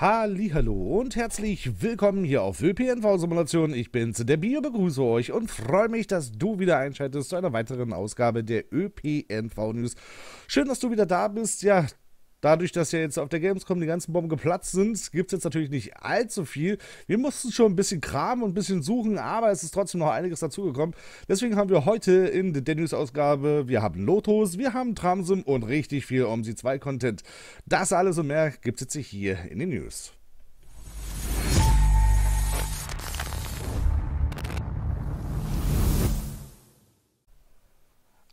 Hallo und herzlich willkommen hier auf ÖPNV Simulation. Ich bin's, der Bio, begrüße euch und freue mich, dass du wieder einschaltest zu einer weiteren Ausgabe der ÖPNV News. Schön, dass du wieder da bist. Ja, Dadurch, dass ja jetzt auf der Gamescom die ganzen Bomben geplatzt sind, gibt es jetzt natürlich nicht allzu viel. Wir mussten schon ein bisschen kramen und ein bisschen suchen, aber es ist trotzdem noch einiges dazugekommen. Deswegen haben wir heute in der news ausgabe wir haben Lotus, wir haben Tramsim und richtig viel OMSI 2-Content. Das alles und mehr gibt es jetzt hier in den News.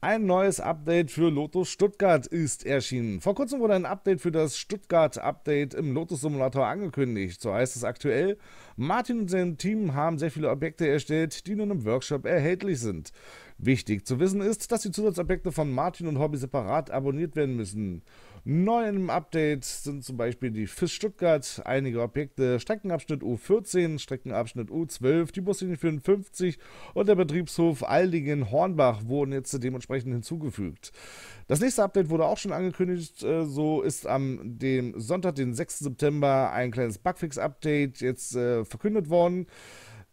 Ein neues Update für Lotus Stuttgart ist erschienen. Vor kurzem wurde ein Update für das Stuttgart-Update im Lotus-Simulator angekündigt. So heißt es aktuell. Martin und sein Team haben sehr viele Objekte erstellt, die nun im Workshop erhältlich sind. Wichtig zu wissen ist, dass die Zusatzobjekte von Martin und Hobby separat abonniert werden müssen. Neu im Update sind zum Beispiel die FIS Stuttgart, einige Objekte, Streckenabschnitt U14, Streckenabschnitt U12, die Buslinie 54 und der Betriebshof Aldingen-Hornbach wurden jetzt dementsprechend hinzugefügt. Das nächste Update wurde auch schon angekündigt, äh, so ist am dem Sonntag, den 6. September, ein kleines Bugfix-Update jetzt äh, verkündet worden.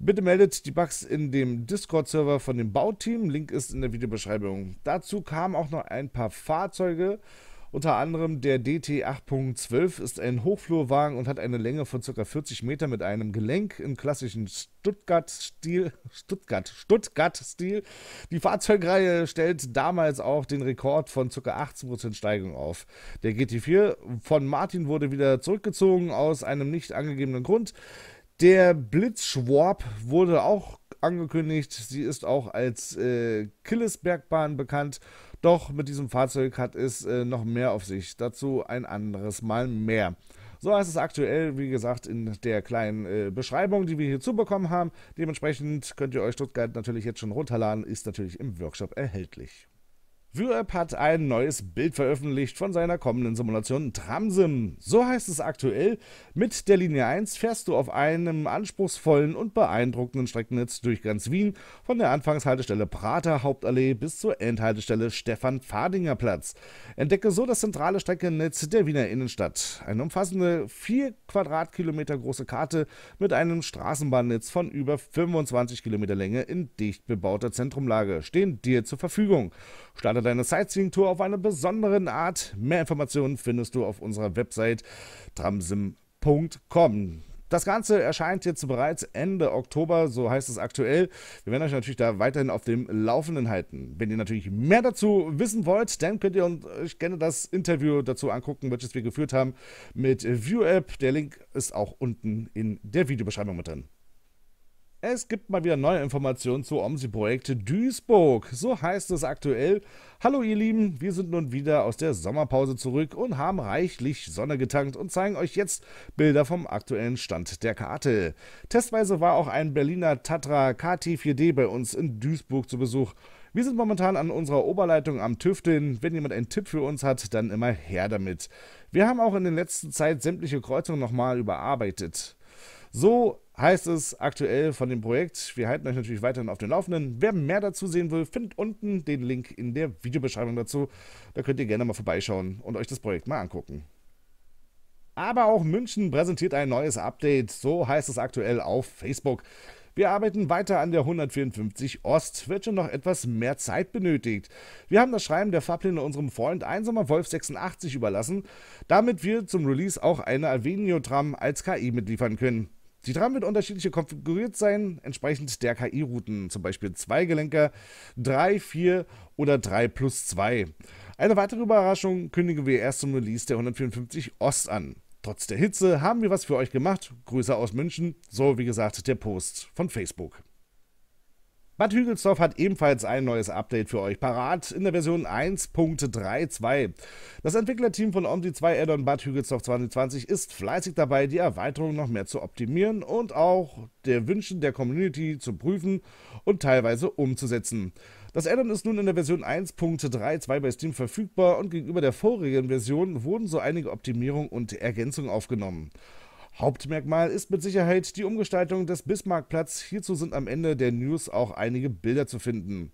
Bitte meldet die Bugs in dem Discord-Server von dem Bauteam. Link ist in der Videobeschreibung. Dazu kamen auch noch ein paar Fahrzeuge. Unter anderem der DT 8.12 ist ein Hochflurwagen und hat eine Länge von ca. 40 Meter mit einem Gelenk im klassischen Stuttgart-Stil. Stuttgart, Stuttgart-Stil. Die Fahrzeugreihe stellt damals auch den Rekord von ca. 18% Steigung auf. Der GT4 von Martin wurde wieder zurückgezogen aus einem nicht angegebenen Grund. Der Blitzschwarp wurde auch angekündigt. Sie ist auch als äh, Killesbergbahn bekannt. Doch mit diesem Fahrzeug hat es äh, noch mehr auf sich. Dazu ein anderes Mal mehr. So heißt es aktuell, wie gesagt, in der kleinen äh, Beschreibung, die wir hier zubekommen haben. Dementsprechend könnt ihr euch Stuttgart natürlich jetzt schon runterladen. Ist natürlich im Workshop erhältlich. Wyrap hat ein neues Bild veröffentlicht von seiner kommenden Simulation Tramsim. So heißt es aktuell. Mit der Linie 1 fährst du auf einem anspruchsvollen und beeindruckenden Streckennetz durch ganz Wien, von der Anfangshaltestelle Prater Hauptallee bis zur Endhaltestelle Stefan-Fadinger Platz. Entdecke so das zentrale Streckennetz der Wiener Innenstadt. Eine umfassende 4 Quadratkilometer große Karte mit einem Straßenbahnnetz von über 25 Kilometer Länge in dicht bebauter Zentrumlage stehen dir zur Verfügung. Startet deine Sightseeing-Tour auf eine besondere Art. Mehr Informationen findest du auf unserer Website tramsim.com. Das Ganze erscheint jetzt bereits Ende Oktober, so heißt es aktuell. Wir werden euch natürlich da weiterhin auf dem Laufenden halten. Wenn ihr natürlich mehr dazu wissen wollt, dann könnt ihr euch gerne das Interview dazu angucken, welches wir geführt haben mit ViewApp. Der Link ist auch unten in der Videobeschreibung mit drin. Es gibt mal wieder neue Informationen zu OMSI-Projekte Duisburg. So heißt es aktuell. Hallo ihr Lieben, wir sind nun wieder aus der Sommerpause zurück und haben reichlich Sonne getankt und zeigen euch jetzt Bilder vom aktuellen Stand der Karte. Testweise war auch ein Berliner Tatra KT4D bei uns in Duisburg zu Besuch. Wir sind momentan an unserer Oberleitung am Tüfteln. Wenn jemand einen Tipp für uns hat, dann immer her damit. Wir haben auch in der letzten Zeit sämtliche Kreuzungen nochmal überarbeitet. So heißt es aktuell von dem Projekt. Wir halten euch natürlich weiterhin auf den Laufenden. Wer mehr dazu sehen will, findet unten den Link in der Videobeschreibung dazu. Da könnt ihr gerne mal vorbeischauen und euch das Projekt mal angucken. Aber auch München präsentiert ein neues Update, so heißt es aktuell auf Facebook. Wir arbeiten weiter an der 154 Ost, wird schon noch etwas mehr Zeit benötigt. Wir haben das Schreiben der Fahrpläne unserem Freund Einsamer Wolf 86 überlassen, damit wir zum Release auch eine alvenio tram als KI mitliefern können. Die Tram wird unterschiedlich konfiguriert sein, entsprechend der KI-Routen, zum Beispiel Zweigelenker 3, 4 oder 3 plus 2. Eine weitere Überraschung kündigen wir erst zum Release der 154 Ost an. Trotz der Hitze haben wir was für euch gemacht. Grüße aus München. So, wie gesagt, der Post von Facebook. Bad Hügelsdorf hat ebenfalls ein neues Update für euch parat in der Version 1.32. Das Entwicklerteam von Omni 2 Addon Bad Hügelsdorf 2020 ist fleißig dabei, die Erweiterung noch mehr zu optimieren und auch der Wünschen der Community zu prüfen und teilweise umzusetzen. Das Addon ist nun in der Version 1.32 bei Steam verfügbar und gegenüber der vorigen Version wurden so einige Optimierungen und Ergänzungen aufgenommen. Hauptmerkmal ist mit Sicherheit die Umgestaltung des Bismarckplatz. Hierzu sind am Ende der News auch einige Bilder zu finden.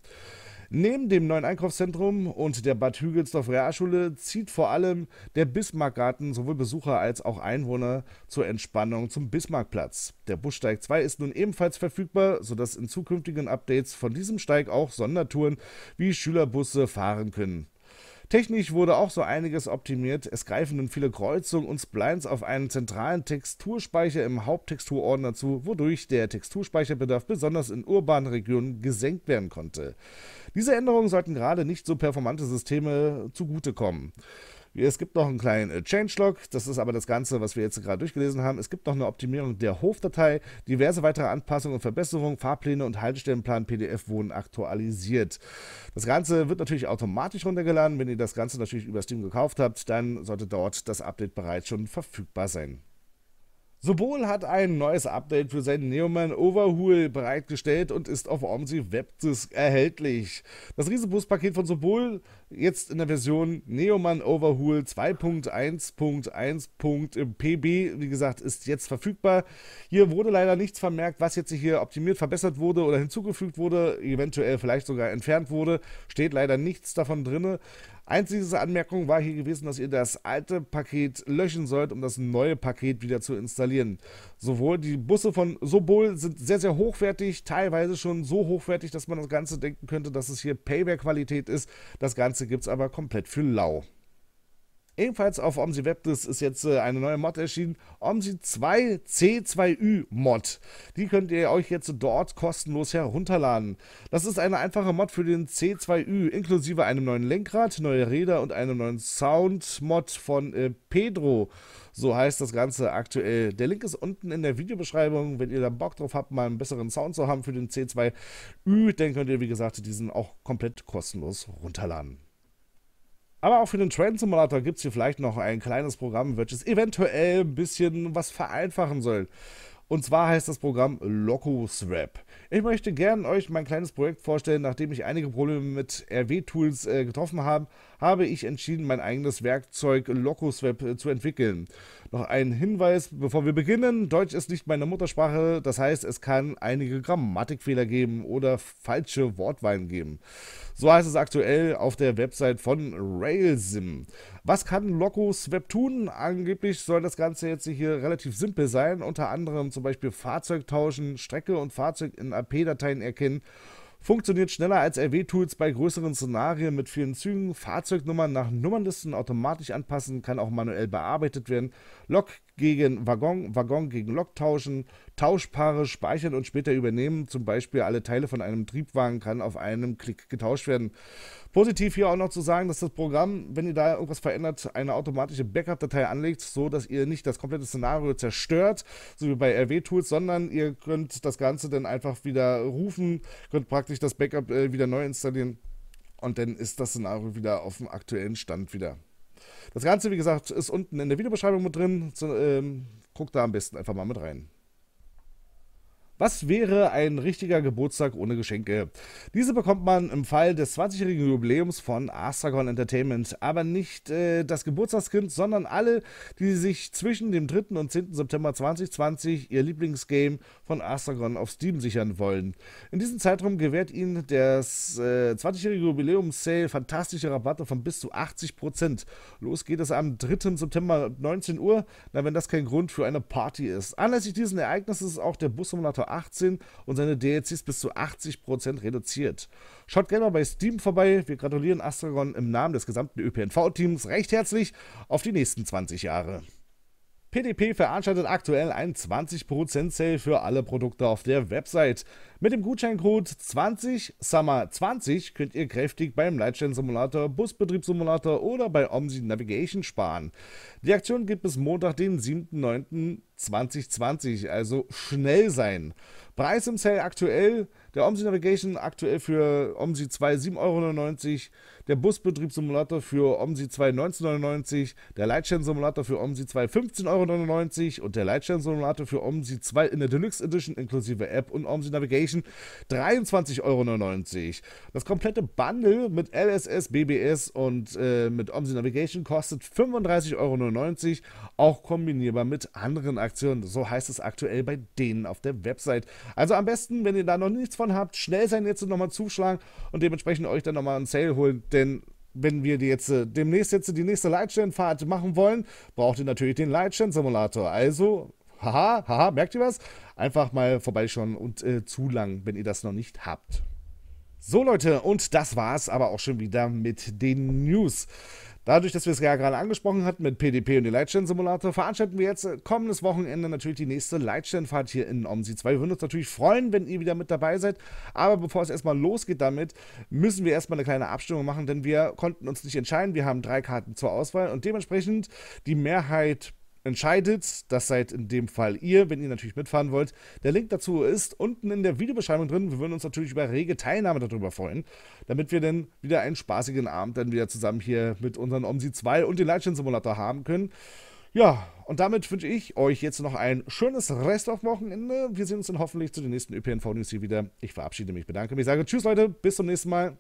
Neben dem neuen Einkaufszentrum und der Bad Hügelsdorf Realschule zieht vor allem der Bismarckgarten sowohl Besucher als auch Einwohner zur Entspannung zum Bismarckplatz. Der Bussteig 2 ist nun ebenfalls verfügbar, sodass in zukünftigen Updates von diesem Steig auch Sondertouren wie Schülerbusse fahren können. Technisch wurde auch so einiges optimiert. Es greifen nun viele Kreuzungen und Splines auf einen zentralen Texturspeicher im Haupttexturordner zu, wodurch der Texturspeicherbedarf besonders in urbanen Regionen gesenkt werden konnte. Diese Änderungen sollten gerade nicht so performante Systeme zugutekommen. Es gibt noch einen kleinen äh, Changelog, das ist aber das Ganze, was wir jetzt gerade durchgelesen haben. Es gibt noch eine Optimierung der Hofdatei, diverse weitere Anpassungen und Verbesserungen, Fahrpläne und Haltestellenplan PDF wurden aktualisiert. Das Ganze wird natürlich automatisch runtergeladen. Wenn ihr das Ganze natürlich über Steam gekauft habt, dann sollte dort das Update bereits schon verfügbar sein. Sobol hat ein neues Update für seinen Neoman Overhaul bereitgestellt und ist auf OMSI WebDisk erhältlich. Das Riesenboost-Paket von Sobol jetzt in der Version Neoman Overhaul 2.1.1.pb, wie gesagt, ist jetzt verfügbar. Hier wurde leider nichts vermerkt, was jetzt hier optimiert, verbessert wurde oder hinzugefügt wurde, eventuell vielleicht sogar entfernt wurde. Steht leider nichts davon drinne. Einzige Anmerkung war hier gewesen, dass ihr das alte Paket löschen sollt, um das neue Paket wieder zu installieren. Sowohl die Busse von Sobol sind sehr, sehr hochwertig, teilweise schon so hochwertig, dass man das Ganze denken könnte, dass es hier Payback-Qualität ist. Das Ganze gibt es aber komplett für lau. Ebenfalls auf OMSI Webdisk ist jetzt äh, eine neue Mod erschienen, OMSI 2 C2Ü Mod. Die könnt ihr euch jetzt dort kostenlos herunterladen. Das ist eine einfache Mod für den C2Ü, inklusive einem neuen Lenkrad, neue Räder und einem neuen Sound-Mod von äh, Pedro. So heißt das Ganze aktuell. Der Link ist unten in der Videobeschreibung. Wenn ihr da Bock drauf habt, mal einen besseren Sound zu haben für den C2Ü, dann könnt ihr, wie gesagt, diesen auch komplett kostenlos runterladen. Aber auch für den Train Simulator gibt es hier vielleicht noch ein kleines Programm, welches eventuell ein bisschen was vereinfachen soll. Und zwar heißt das Programm LocoSwap. Ich möchte gerne euch mein kleines Projekt vorstellen, nachdem ich einige Probleme mit RW-Tools äh, getroffen habe habe ich entschieden, mein eigenes Werkzeug Locusweb äh, zu entwickeln. Noch ein Hinweis, bevor wir beginnen. Deutsch ist nicht meine Muttersprache, das heißt, es kann einige Grammatikfehler geben oder falsche Wortwahlen geben. So heißt es aktuell auf der Website von Railsim. Was kann Locusweb tun? Angeblich soll das Ganze jetzt hier relativ simpel sein, unter anderem zum Beispiel Fahrzeug tauschen, Strecke und Fahrzeug in AP-Dateien erkennen Funktioniert schneller als RW-Tools bei größeren Szenarien mit vielen Zügen, Fahrzeugnummern nach Nummernlisten automatisch anpassen, kann auch manuell bearbeitet werden, Lok gegen Waggon, Waggon gegen Lok tauschen, Tauschpaare speichern und später übernehmen. Zum Beispiel alle Teile von einem Triebwagen kann auf einem Klick getauscht werden. Positiv hier auch noch zu sagen, dass das Programm, wenn ihr da irgendwas verändert, eine automatische Backup-Datei anlegt, so dass ihr nicht das komplette Szenario zerstört, so wie bei RW-Tools, sondern ihr könnt das Ganze dann einfach wieder rufen, könnt praktisch das Backup äh, wieder neu installieren und dann ist das Szenario wieder auf dem aktuellen Stand wieder. Das Ganze, wie gesagt, ist unten in der Videobeschreibung mit drin. So, ähm, guckt da am besten einfach mal mit rein. Was wäre ein richtiger Geburtstag ohne Geschenke? Diese bekommt man im Fall des 20-jährigen Jubiläums von Astragon Entertainment. Aber nicht äh, das Geburtstagskind, sondern alle, die sich zwischen dem 3. und 10. September 2020 ihr Lieblingsgame von Astragon auf Steam sichern wollen. In diesem Zeitraum gewährt ihnen das äh, 20-jährige Jubiläums-Sale fantastische Rabatte von bis zu 80%. Los geht es am 3. September 19 Uhr, na, wenn das kein Grund für eine Party ist. Anlässlich dieses Ereignisses ist auch der Bussimulator 18 und seine DLCs bis zu 80% reduziert. Schaut gerne mal bei Steam vorbei. Wir gratulieren Astragon im Namen des gesamten ÖPNV-Teams recht herzlich auf die nächsten 20 Jahre. PDP veranstaltet aktuell einen 20% Sale für alle Produkte auf der Website. Mit dem Gutscheincode 20SUMMER20 könnt ihr kräftig beim Lightstand Simulator, Busbetriebssimulator oder bei Omsi Navigation sparen. Die Aktion gibt es Montag, den 7.9.2020, also schnell sein. Preis im Sale aktuell der OMSI Navigation aktuell für OMSI 2 7,99 Euro. Der Busbetriebssimulator für OMSI 2 19,99 Der Leitstern-Simulator für OMSI 2 15,99 Euro. Und der Leitstern-Simulator für OMSI 2 in der Deluxe Edition inklusive App und OMSI Navigation 23,99 Euro. Das komplette Bundle mit LSS, BBS und äh, mit OMSI Navigation kostet 35,99 Euro. Auch kombinierbar mit anderen Aktionen. So heißt es aktuell bei denen auf der Website. Also am besten, wenn ihr da noch nichts von habt, schnell sein jetzt nochmal zuschlagen und dementsprechend euch dann nochmal einen Sale holen, denn wenn wir die jetzt äh, demnächst jetzt die nächste Lightstand-Fahrt machen wollen, braucht ihr natürlich den Lightstand-Simulator. Also, haha, haha, merkt ihr was? Einfach mal vorbeischauen und äh, zu lang, wenn ihr das noch nicht habt. So Leute, und das war's aber auch schon wieder mit den News. Dadurch, dass wir es ja gerade angesprochen hatten mit PDP und dem Lightstand-Simulator, veranstalten wir jetzt äh, kommendes Wochenende natürlich die nächste Lightstand-Fahrt hier in OMSI 2. Wir würden uns natürlich freuen, wenn ihr wieder mit dabei seid. Aber bevor es erstmal losgeht damit, müssen wir erstmal eine kleine Abstimmung machen, denn wir konnten uns nicht entscheiden. Wir haben drei Karten zur Auswahl und dementsprechend die Mehrheit entscheidet, das seid in dem Fall ihr, wenn ihr natürlich mitfahren wollt. Der Link dazu ist unten in der Videobeschreibung drin. Wir würden uns natürlich über rege Teilnahme darüber freuen, damit wir dann wieder einen spaßigen Abend dann wieder zusammen hier mit unseren OMSI 2 und den Lightchain Simulator haben können. Ja, und damit wünsche ich euch jetzt noch ein schönes Rest auf Wochenende. Wir sehen uns dann hoffentlich zu den nächsten ÖPNV-News hier wieder. Ich verabschiede mich, bedanke mich, sage Tschüss Leute, bis zum nächsten Mal.